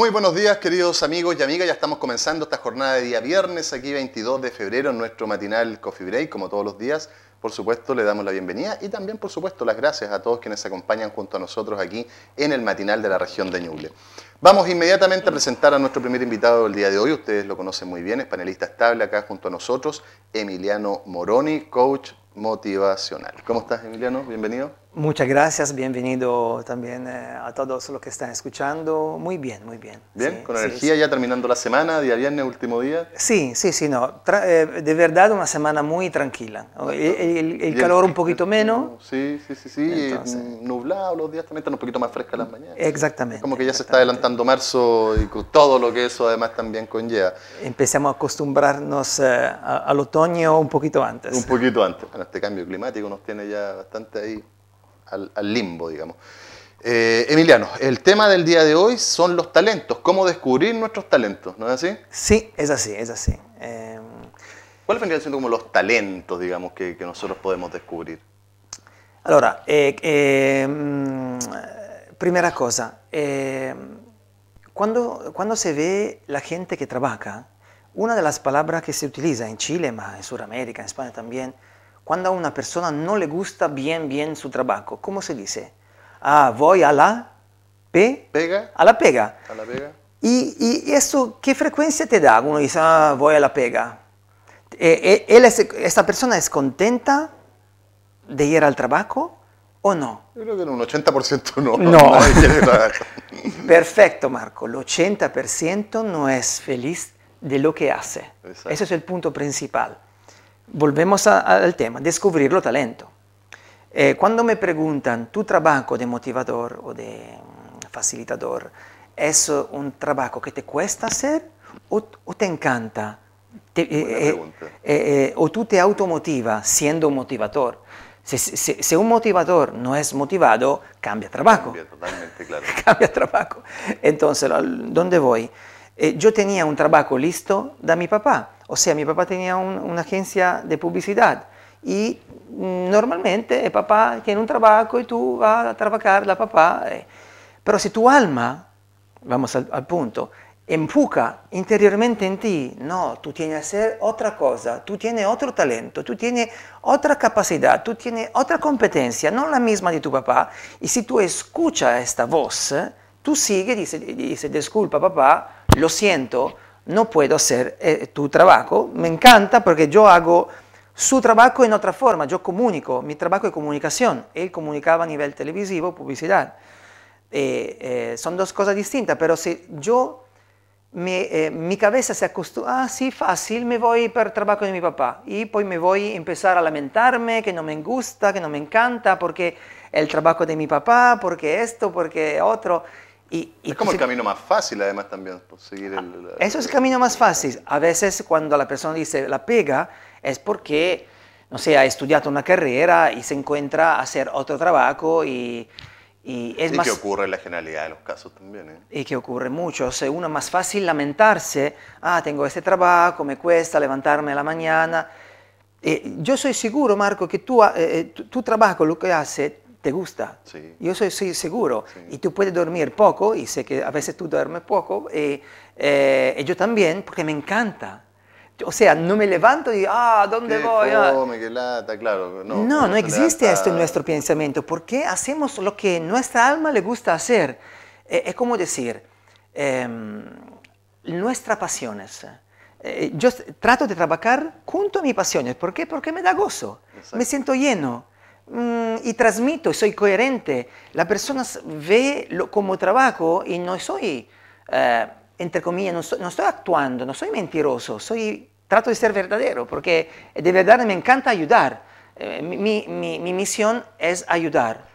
Muy buenos días queridos amigos y amigas, ya estamos comenzando esta jornada de día viernes, aquí 22 de febrero en nuestro matinal Coffee Break, como todos los días. Por supuesto, le damos la bienvenida y también, por supuesto, las gracias a todos quienes acompañan junto a nosotros aquí en el matinal de la región de Ñuble. Vamos inmediatamente a presentar a nuestro primer invitado del día de hoy, ustedes lo conocen muy bien, es panelista estable acá junto a nosotros, Emiliano Moroni, coach motivacional. ¿Cómo estás, Emiliano? Bienvenido. Muchas gracias, bienvenido también eh, a todos los que están escuchando. Muy bien, muy bien. Bien, con energía ya terminando la semana, día viernes, último día. Sí, sí, sí, no. Eh, de verdad una semana muy tranquila. El, calor un poquito menos. Sí, sí, sí, sí. Mm, nublado los días también, un poquito más fresca las mañanas. Exactamente. como que ya se está adelantando marzo y con todo lo que eso además también conlleva. Empezamos a acostumbrarnos eh, al otoño un poquito antes. Un poquito antes. Bueno, este cambio climático nos tiene ya bastante ahí al, limbo, digamos. Eh, Emiliano, el tema del día de hoy son los talentos, cómo descubrir nuestros talentos, ¿no es así? Sí, es así, es así. Em, ¿Cuáles vendrían siendo como los talentos, digamos, que, que nosotros podemos descubrir? Ahora, eh, em, primera cosa, em, cuando, cuando se ve la gente que trabaja, una de las palabras que se utiliza en Chile, más en Sudamérica, en España también, cuando a una persona no le gusta bien, bien su trabajo, ¿cómo se dice? Ah, voy a la pega. A la pega. A la pega. Y, eso, ¿qué frecuencia te da? Uno dice, ah, voy a la pega. Eh, eh, ¿Esta persona es contenta de ir al trabajo o no? Yo creo que en un 80% no. No. Perfecto, Marco. El 80% no es feliz de lo que hace. Ese es el punto principal. Volvemos al tema, descubrir talento talento. Eh, cuando me preguntan, ¿tu trabajo de motivador o de mm, facilitador es un trabajo que te cuesta hacer o, te encanta? Eh, eh, ¿O tú te automotivas siendo un motivador? Si, un motivador no es motivado, cambia trabajo. Cambia totalmente, claro. cambia trabajo. Entonces, ¿dónde voy? yo tenía un trabajo listo de mi papá o sea, mi papá tenía una agencia de publicidad y mm, normalmente el eh, papá tiene un trabajo y tú vas a trabajar la papá. Eh. Pero si tu alma, vamos al, punto, empuja interiormente en ti, no, tú tienes que hacer otra cosa, tú tienes otro talento, tú tienes otra capacidad, tú tienes otra competencia, no la misma de tu papá. Y si tú escuchas esta voz, tú sigues y dices, dice, disculpa papá, lo siento, no puedo hacer eh, tu trabajo. Me encanta porque yo hago su trabajo en otra forma, yo comunico, mi trabajo es comunicación, él comunicaba a nivel televisivo, publicidad. Eh, eh, son dos cosas distintas, pero si yo, mi, cabeza se acostumbra, ah, sí, fácil, me voy por el trabajo de mi papá y pues me voy a empezar a lamentarme que no me gusta, que no me encanta, porque el trabajo de mi papá, porque esto, porque otro. Y, es como el camino más fácil, además, también, por seguir el... Eso es el camino más fácil. A veces cuando la persona dice la pega es porque, no sé, ha estudiado una carrera y se encuentra a hacer otro trabajo y... Y, es que ocurre en la generalidad de los casos también. ¿eh? Y que ocurre mucho. O sea, uno más fácil lamentarse, ah, tengo este trabajo, me cuesta levantarme a la mañana. y eh, yo soy seguro, Marco, que tú, tu, eh, eh, tu, trabajo, lo que haces, te gusta. Yo soy, seguro. Y tú puedes dormir poco, y sé que a veces tú duermes poco, y, eh, eh, yo también, porque me encanta. O sea, no me levanto y, ah, ¿dónde voy? Ah". claro. No, no, existe esto en nuestro pensamiento, porque hacemos lo que nuestra alma le gusta hacer. Eh, es como decir, em, nuestras pasiones. yo trato de trabajar junto a mis pasiones. ¿Por qué? Porque me da gozo, me siento lleno. Mm, y transmito, soy coherente. La persona ve como trabajo y no soy, eh, entre comillas, no, estoy actuando, no soy mentiroso, soy, trato de ser verdadero, porque de verdad me encanta ayudar. Eh, mi, misión es ayudar.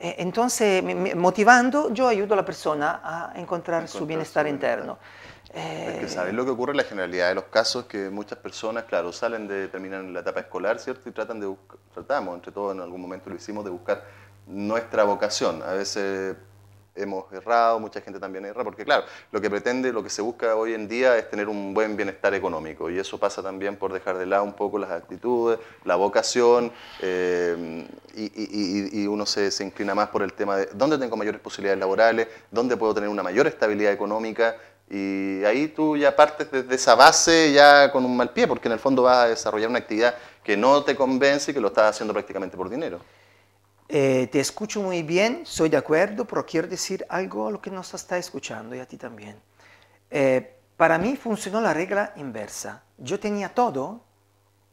E, entonces, motivando, yo ayudo a la persona a encontrar, su bienestar interno. Es que eh, sabes lo que ocurre en la generalidad de los casos, que muchas personas, claro, salen de, terminar la etapa escolar, ¿cierto? Y tratan de tratamos, entre todos en algún momento lo hicimos, de buscar nuestra vocación. A veces hemos errado, mucha gente también erra, porque claro, lo que pretende, lo que se busca hoy en día es tener un buen bienestar económico y eso pasa también por dejar de lado un poco las actitudes, la vocación eh, y, uno se, inclina más por el tema de dónde tengo mayores posibilidades laborales, dónde puedo tener una mayor estabilidad económica, y ahí tú ya partes desde esa base ya con un mal pie, porque en el fondo vas a desarrollar una actividad que no te convence y que lo estás haciendo prácticamente por dinero. Eh, te escucho muy bien, soy de acuerdo, pero quiero decir algo a lo que nos está escuchando y a ti también. Eh, para mí funcionó la regla inversa. Yo tenía todo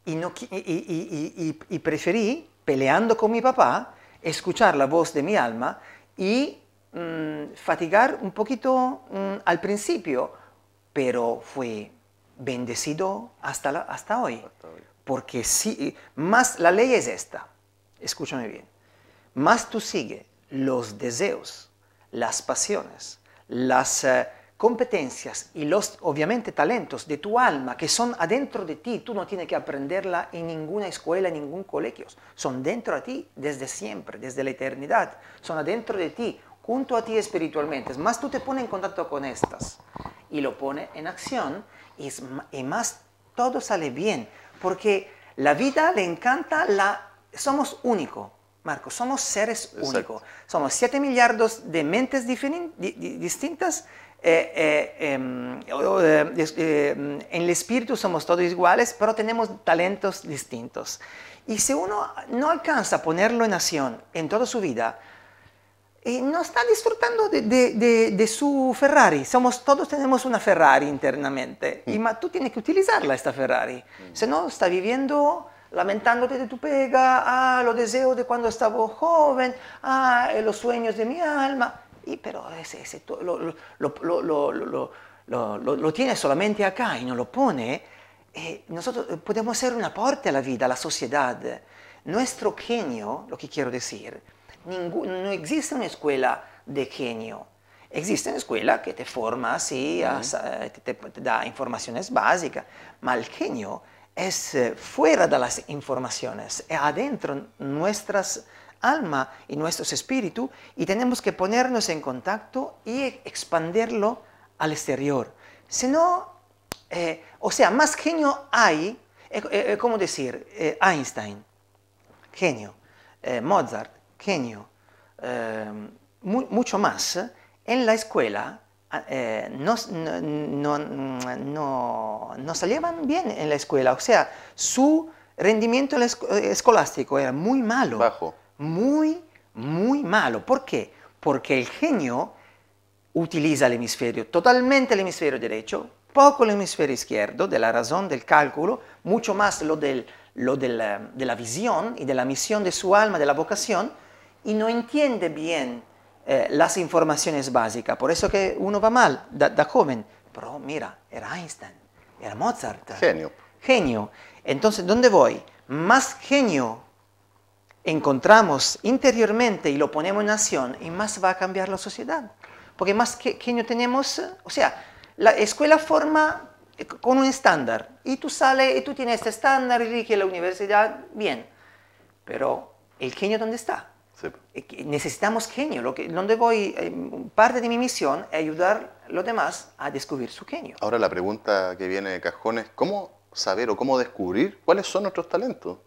y, no, y preferí, peleando con mi papá, escuchar la voz de mi alma y Mm, fatigar un poquito mm, al principio, pero fue bendecido hasta, hasta, hoy. Porque si, más la ley es esta, escúchame bien, más tú sigues los deseos, las pasiones, las eh, competencias y los, obviamente, talentos de tu alma que son adentro de ti. Tú no tienes que aprenderla en ninguna escuela, en ningún colegio. Son dentro de ti desde siempre, desde la eternidad. Son adentro de ti junto a ti espiritualmente. Más tú te pones en contacto con estas y lo pone en acción y, más todo sale bien. Porque la vida le encanta la... Somos únicos, Marcos, somos seres únicos. Somos 7 millardos de mentes distintas. en el espíritu somos todos iguales, pero tenemos talentos distintos. Y si uno no alcanza a ponerlo en acción en toda su vida, y eh, no está disfrutando de, su Ferrari. todos tenemos una Ferrari internamente y mm. tú tienes que utilizarla esta Ferrari. Mm. Si no, está viviendo lamentándote de tu pega, ah, los deseos de cuando estaba joven, ah, eh, los sueños de mi alma. pero ese, lo, tiene solamente acá y no lo pone. Eh, nosotros podemos ser un aporte a la vida, a la sociedad. Nuestro genio, lo que quiero decir, no existe una escuela de genio. Existe una escuela que te forma sí, eh, te, da informaciones básicas, pero el genio es eh, fuera de las informaciones, es adentro nuestras alma y nuestros espíritus y tenemos que ponernos en contacto y e, expandirlo al exterior. Si no, eh, o sea, más genio hay, ¿Cómo decir, Einstein, genio, Mozart, genio, ehm, mucho más, en la escuela ah, eh, no, no, no, no, se llevan bien en la escuela. O sea, su rendimiento eh, escolástico era muy malo. Bajo. Muy, muy malo. ¿Por qué? Porque el genio utiliza el hemisferio, totalmente el hemisferio derecho, poco el hemisferio izquierdo, de la razón, del cálculo, mucho más lo, del, lo del, eh, de la visión y de la misión de su alma, de la vocación, y no entiende bien eh, las informaciones básicas. Por eso que uno va mal, da, da joven. Pero mira, era Einstein, era Mozart. Genio. Genio. Entonces, ¿dónde voy? Más genio encontramos interiormente y lo ponemos en acción, y más va a cambiar la sociedad. Porque más genio tenemos, o sea, la escuela forma eh, con un estándar, y tú sales y tú tienes este estándar, y que la universidad, bien. Pero, ¿el genio dónde está? Necesitamos genio. Lo que, donde voy, eh, parte de mi misión es ayudar a los demás a descubrir su genio. Ahora la pregunta que viene de cajones, ¿cómo saber o cómo descubrir cuáles son nuestros talentos?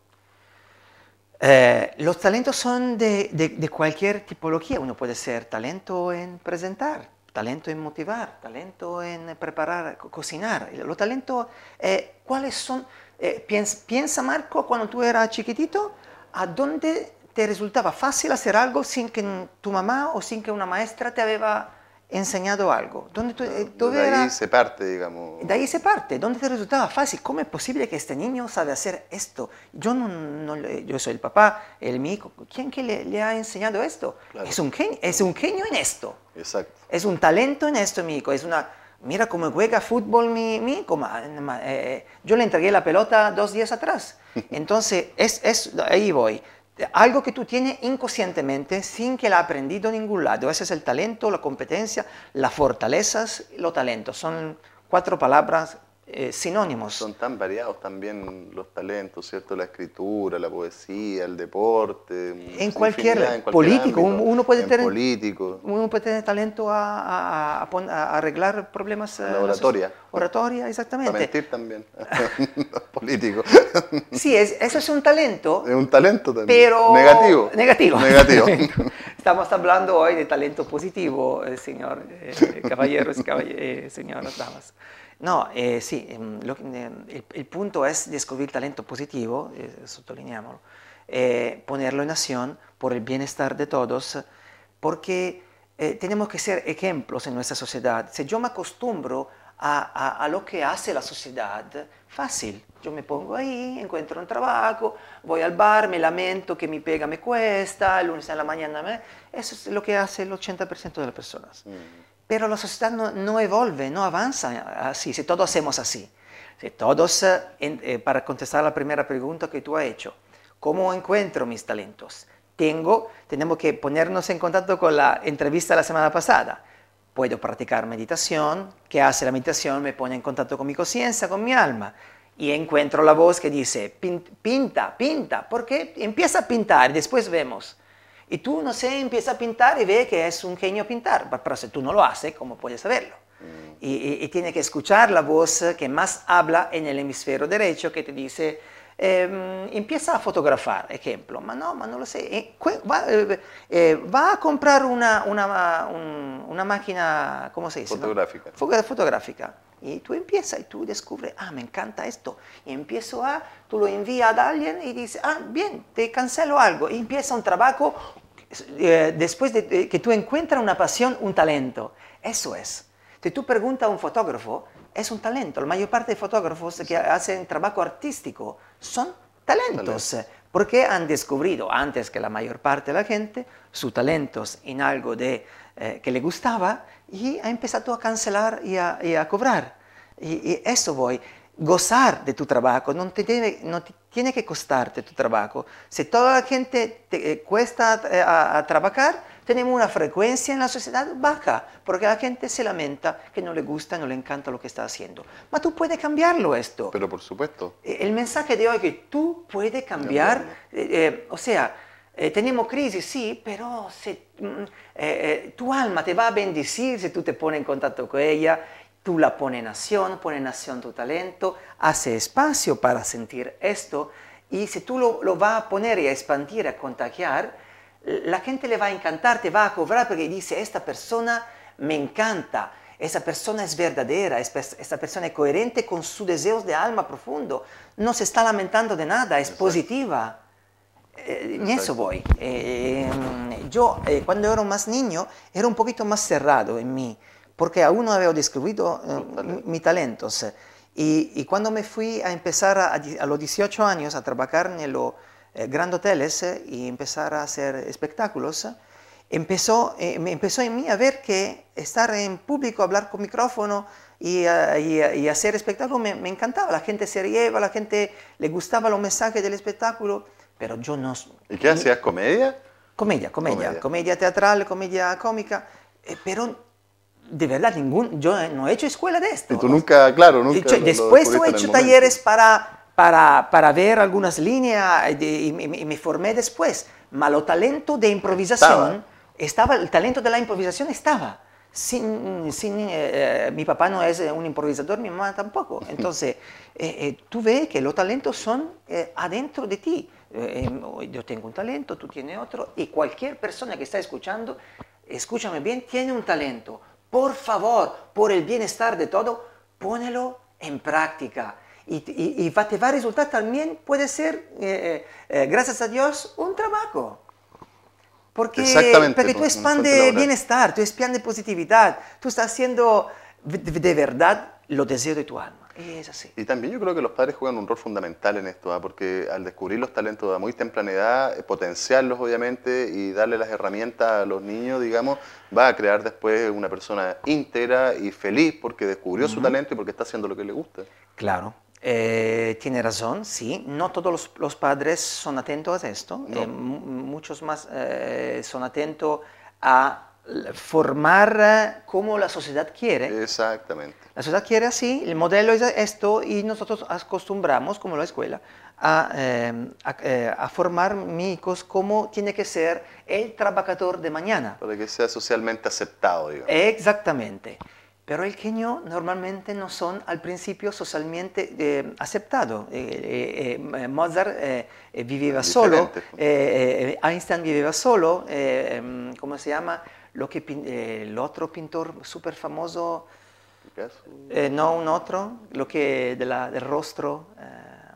Eh, los talentos son de, cualquier tipología. Uno puede ser talento en presentar, talento en motivar, talento en preparar, cocinar. Los talentos, eh, ¿cuáles son? piensa, piensa, Marco, cuando tú eras chiquitito, ¿a dónde te resultaba fácil hacer algo sin que tu mamá o sin que una maestra te había enseñado algo. Donde tú, eh, de ahí se parte, digamos. De ahí se parte, ¿Dónde te resultaba fácil. ¿Cómo es posible que este niño sabe hacer esto? Yo no, yo soy el papá, el mi ¿Quién que le, ha enseñado esto? Es, un genio, es un genio en esto. Exacto. Es un talento en esto, mi hijo. Es una, mira cómo juega fútbol mi, hijo. Eh, yo le entregué la pelota dos días atrás. Entonces, es, es, ahí voy algo que tú tienes inconscientemente sin que la ha aprendido en ningún lado. Ese es el talento, la competencia, las fortalezas los talentos. Son cuatro palabras eh, sinónimos. Son tan variados también los talentos, ¿cierto? La escritura, la poesía, el deporte. En cualquier, en político, uno, puede tener, político. uno puede tener talento a, arreglar problemas. Eh, la oratoria. oratoria, exactamente. A mentir también, político. sí, es, eso es un talento. Es un talento también. Negativo. Negativo. Negativo. Estamos hablando hoy de talento positivo, eh, señor, caballeros, caballeros, señoras, damas. No, eh, sí, em, em, el, punto es descubrir talento positivo, eh, eh, ponerlo en acción por el bienestar de todos, porque eh, tenemos que ser ejemplos en nuestra sociedad. Si yo me acostumbro a, lo que hace la sociedad, fácil. Yo me pongo ahí, encuentro un trabajo, voy al bar, me lamento que mi pega me cuesta, el lunes en la mañana me... Eso es lo que hace el 80% de las personas. Mm. Pero la sociedad no, evolve, no avanza así, si todos hacemos así. Si todos, eh, eh, para contestar la primera pregunta que tú has hecho, ¿cómo encuentro mis talentos? Tengo, tenemos que ponernos en contacto con la entrevista de la semana pasada. Puedo practicar meditación, que hace la meditación? Me pone en contacto con mi conciencia, con mi alma. Y encuentro la voz que dice, pinta, pinta, porque Empieza a pintar, y después vemos. Y tú, no sé, empieza a pintar y ve que es un genio pintar, pero si tú no lo haces, ¿cómo puedes saberlo? Mm. Y, y, tiene que escuchar la voz que más habla en el hemisferio derecho que te dice, Em, empieza a fotografar, ejemplo, ma no, ma non lo sé, eh, eh, eh, va, a comprar una, una, una, máquina, ¿cómo se dice? Fotográfica. Fotográfica. Y tú empiezas y tú descubres, ah, me encanta esto. Y empiezo a, tú lo envías a alguien y dices, ah, bien, te cancelo algo. Y empieza un trabajo después de que tú encuentras una pasión, un talento. Eso es. Si tú preguntas a un fotógrafo, es un talento. La mayor parte de fotógrafos que hacen trabajo artístico son talentos, porque han descubierto antes que la mayor parte de la gente sus talentos en algo de, eh, que le gustaba y ha empezado a cancelar y a, cobrar. Y, eso voy. Gozar de tu trabajo no te, no tiene que costarte tu trabajo. Si toda la gente te eh, cuesta eh, a trabajar, tenemos una frecuencia en la sociedad baja, porque la gente se lamenta que no le gusta, no le encanta lo que está haciendo. Pero tú puedes cambiarlo esto. Pero por supuesto. Eh, el mensaje de hoy es que tú puedes cambiar, eh, eh, o sea, tenemos crisis, sí, pero mm, mm, tu alma te va a bendecir si tú te pones en contacto con ella, tú la pones en acción, pones en acción tu talento, hace espacio para sentir esto, y si tú lo, lo vas a poner y a expandir, a contagiar, la gente le va a encantar, te va a cobrar porque dice, esta persona me encanta, esa persona es verdadera, esta persona es coherente con sus deseos de alma profundo, no se está lamentando de nada, es positiva. Eh, eso voy. Eh, yo eh, cuando era más niño era un poquito más cerrado en mí, porque aún no había descubierto eh, mis talentos. Y, cuando me fui a empezar a, los 18 años a trabajar en lo eh, grandes hoteles eh, y empezar a hacer espectáculos, eh, empezó, empezó en mí a ver que estar en público, hablar con micrófono y, y, hacer espectáculo me, encantaba. La gente se ría la gente le gustaba los mensajes del espectáculo, pero yo no... ¿Y qué hacías? ¿Comedia? Comedia, comedia, comedia, teatral, comedia cómica, pero de verdad ningún, yo no he hecho escuela de esto. Y tú nunca, claro, nunca. después he hecho talleres para para, ver algunas líneas eh, y, me, formé después. Malo talento de improvisación, estaba. el talento de la improvisación estaba. Sin, eh, eh, mi papá no es un improvisador, mi mamá tampoco. Entonces, tú ves que los talentos son adentro de ti. Em, oh, yo tengo un talento, tú tienes otro, y cualquier persona que está escuchando, escúchame bien, tiene un talento. Por favor, por el bienestar de todo, pónelo en práctica. Y, y, va a resultar también, puede ser, eh, eh, eh, gracias a Dios, un trabajo. Porque, Exactamente, porque tú expandes bienestar, tú expandes positividad, tú estás haciendo de verdad los deseos de tu alma. Y también yo creo que los padres juegan un rol fundamental en esto, ¿ah? porque al descubrir los talentos a muy temprana edad, potenciarlos obviamente y darle las herramientas a los niños, digamos, va a crear después una persona íntegra y feliz porque descubrió su talento y porque está haciendo lo que le gusta. Claro, eh, tiene razón, sí. No todos los, padres son atentos a esto. Eh, muchos más eh, son atentos a formar como la sociedad quiere. Exactamente. La sociedad quiere así, el modelo es esto y nosotros acostumbramos, como la escuela, a, em, eh, a, a, formar como tiene que ser el trabajador de mañana. Para que sea socialmente aceptado, digamos. Exactamente. Pero el genio normalmente no son al principio socialmente eh, aceptados. Eh, eh, eh, Mozart vivía solo, pues. Einstein vivía solo, em, ¿cómo se llama? Lo que el otro pintor súper famoso, no un otro, lo que de la, del rostro,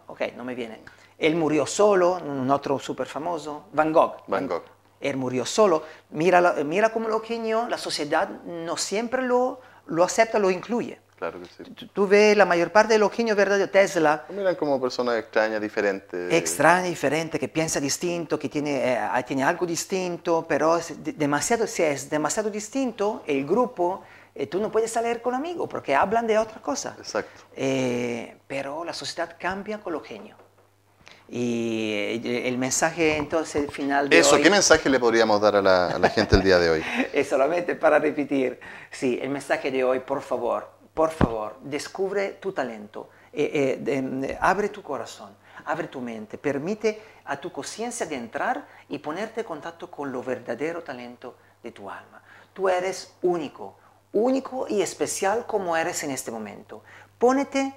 ok, no me viene. Él murió solo, un otro súper famoso, Van Gogh. Van Gogh. Él murió solo. Mira, mira cómo lo queño la sociedad no siempre lo lo acepta, lo incluye. Claro que sí. Tú, ves la mayor parte de los genios ¿verdad? de Tesla. miran como personas extrañas, diferentes. Extraña, diferente, que piensa distinto, que tiene, eh, tiene algo distinto, pero demasiado, si es demasiado distinto, el grupo, eh, tú no puedes salir con amigo porque hablan de otra cosa. Exacto. Eh, pero la sociedad cambia con los genios. Y eh, el mensaje entonces final de Eso, ¿qué mensaje le podríamos dar a la, gente el día de hoy? es solamente para repetir, sí, el mensaje de hoy, por favor, por favor, descubre tu talento, eh, eh, abre tu corazón, abre tu mente, permite a tu conciencia de entrar y ponerte en contacto con lo verdadero talento de tu alma. Tú eres único, único y especial como eres en este momento. Pónete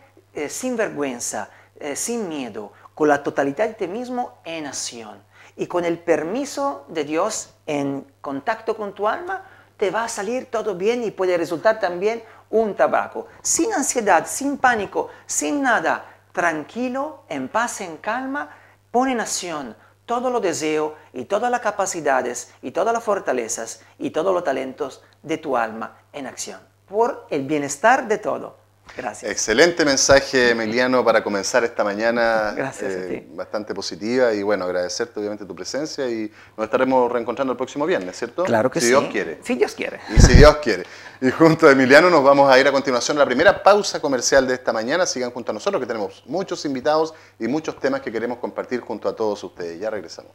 sin vergüenza, sin miedo, con la totalidad de ti mismo en acción. Y con el permiso de Dios en contacto con tu alma, te va a salir todo bien y puede resultar también un tabaco. Sin ansiedad, sin pánico, sin nada. Tranquilo, en paz, en calma, pone en acción todo lo deseo y todas las capacidades y todas las fortalezas y todos los talentos de tu alma en acción. Por el bienestar de todo. Gracias. Excelente mensaje, Emiliano, para comenzar esta mañana. Gracias eh, bastante positiva y bueno, agradecerte obviamente tu presencia y nos estaremos reencontrando el próximo viernes, ¿cierto? Claro que sí. Si Dios quiere. Si Dios quiere. Y si Dios quiere. Y junto a Emiliano nos vamos a ir a continuación a la primera pausa comercial de esta mañana. Sigan junto a nosotros que tenemos muchos invitados y muchos temas que queremos compartir junto a todos ustedes. Ya regresamos.